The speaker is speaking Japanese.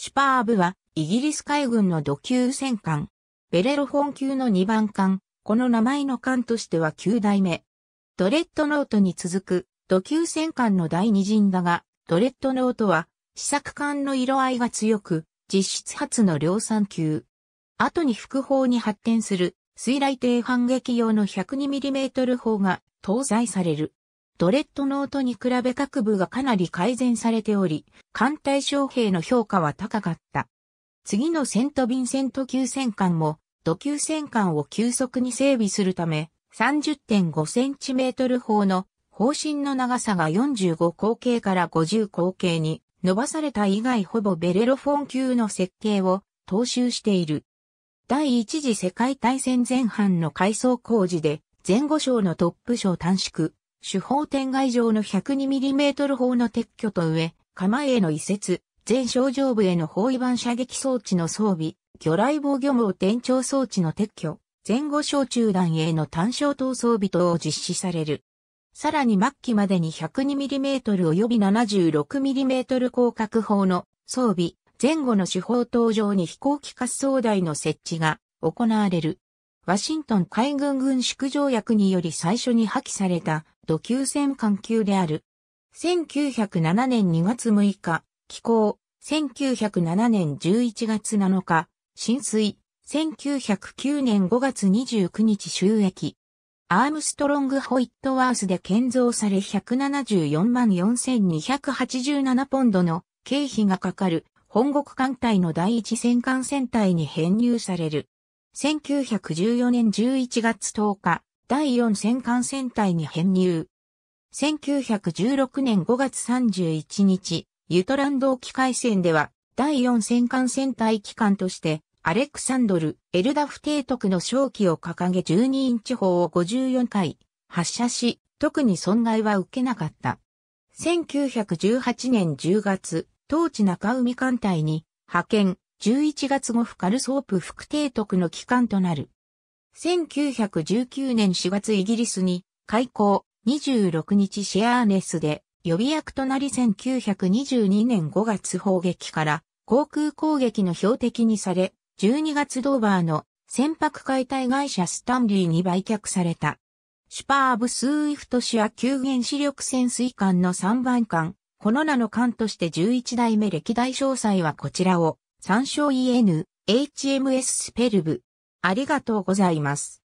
シュパーブは、イギリス海軍の土級戦艦。ベレロフォン級の2番艦。この名前の艦としては9代目。ドレッドノートに続く、土級戦艦の第二陣だが、ドレッドノートは、試作艦の色合いが強く、実質初の量産級。後に副砲に発展する、水雷艇反撃用の 102mm 砲が搭載される。ドレッドノートに比べ各部がかなり改善されており、艦隊将兵の評価は高かった。次のセント・ビンセント級戦艦も、土級戦艦を急速に整備するため、30.5センチメートル砲の方針の長さが45口径から50口径に伸ばされた以外ほぼベレロフォン級の設計を踏襲している。第一次世界大戦前半の改装工事で前後章のトップ章短縮、主砲天外上の 102mm 砲の撤去と上、構えへの移設、全症状部への包囲板射撃装置の装備、魚雷防御網転調装置の撤去、前後小中弾への単焦等装備等を実施される。さらに末期までに 102mm 及び 76mm 広角砲の装備、前後の手法登上に飛行機滑走台の設置が行われる。ワシントン海軍軍縮条約により最初に破棄された土級戦艦級である。1907年2月6日、寄港、1907年11月7日、浸水、1909年5月29日収益。アームストロング・ホイットワースで建造され174万4287ポンドの経費がかかる本国艦隊の第一戦艦戦隊に編入される。1914年11月10日、第4戦艦戦隊に編入。1916年5月31日、ユトランド沖海戦では、第4戦艦戦隊機関として、アレクサンドル、エルダフ提督の勝機を掲げ12インチ砲を54回発射し、特に損害は受けなかった。1918年10月、当地中海艦隊に派遣、11月後フカルソープ副提督の機関となる。1919年4月イギリスに開港26日シェアーネスで予備役となり1922年5月砲撃から航空攻撃の標的にされ12月ドーバーの船舶解体会社スタンリーに売却された。シュパーブ・スーイフトシア旧原子力潜水艦の3番艦、この名の艦として11代目歴代詳細はこちらを、参照 EN、HMS スペルブ、ありがとうございます。